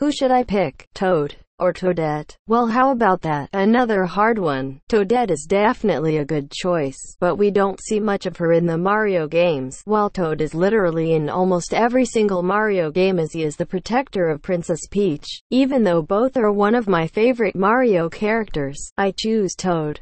Who should I pick? Toad or Toadette? Well, how about that? Another hard one. Toadette is definitely a good choice, but we don't see much of her in the Mario games, while Toad is literally in almost every single Mario game as he is the protector of Princess Peach. Even though both are one of my favorite Mario characters, I choose Toad.